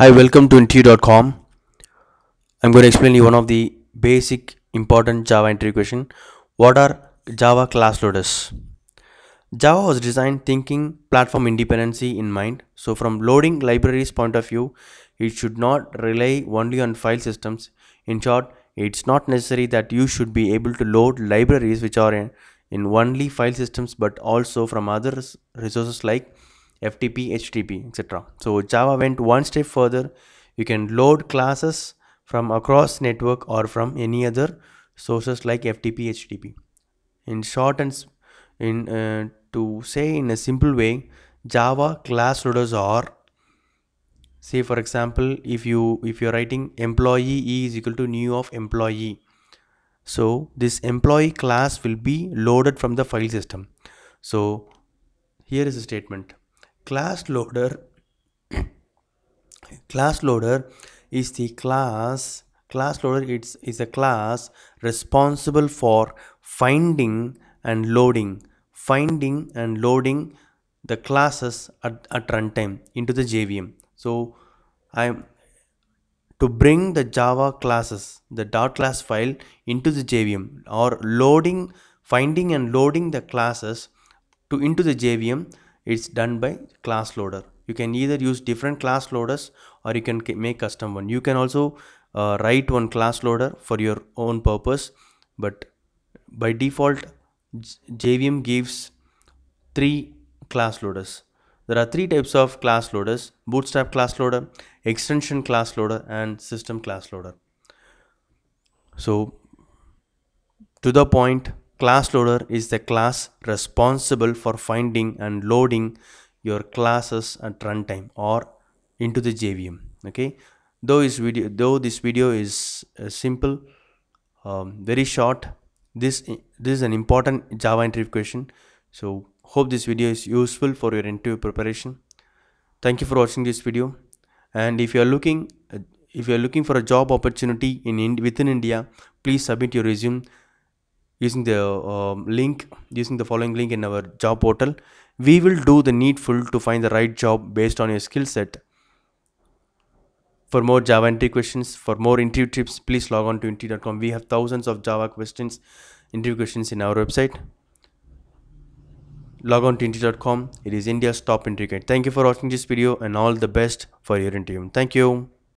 Hi, welcome to intu.com. I'm going to explain you one of the basic important Java entry question. What are Java class loaders? Java was designed thinking platform independency in mind. So from loading libraries point of view, it should not rely only on file systems. In short, it's not necessary that you should be able to load libraries which are in, in only file systems but also from other resources like FTP, HTTP, etc. So Java went one step further. You can load classes from across network or from any other sources like FTP, HTTP. In short and in uh, to say in a simple way, Java class loaders are say for example if you if you're writing employee e is equal to new of employee so this employee class will be loaded from the file system so here is a statement class loader class loader is the class class loader it's, is a class responsible for finding and loading finding and loading the classes at, at runtime into the JVM so I'm to bring the java classes the dot class file into the JVM or loading finding and loading the classes to into the JVM it's done by class loader you can either use different class loaders or you can make custom one you can also uh, write one class loader for your own purpose but by default JVM gives three class loaders there are three types of class loaders bootstrap class loader extension class loader and system class loader so to the point Class loader is the class responsible for finding and loading your classes at runtime or into the JVM. Okay, though video though this video is uh, simple, um, very short. This this is an important Java interview question. So hope this video is useful for your interview preparation. Thank you for watching this video. And if you are looking uh, if you are looking for a job opportunity in within India, please submit your resume using the um, link using the following link in our job portal we will do the needful to find the right job based on your skill set for more java entry questions for more interview tips please log on to interview.com we have thousands of java questions interview questions in our website log on to interview.com it is india's top interview guide thank you for watching this video and all the best for your interview thank you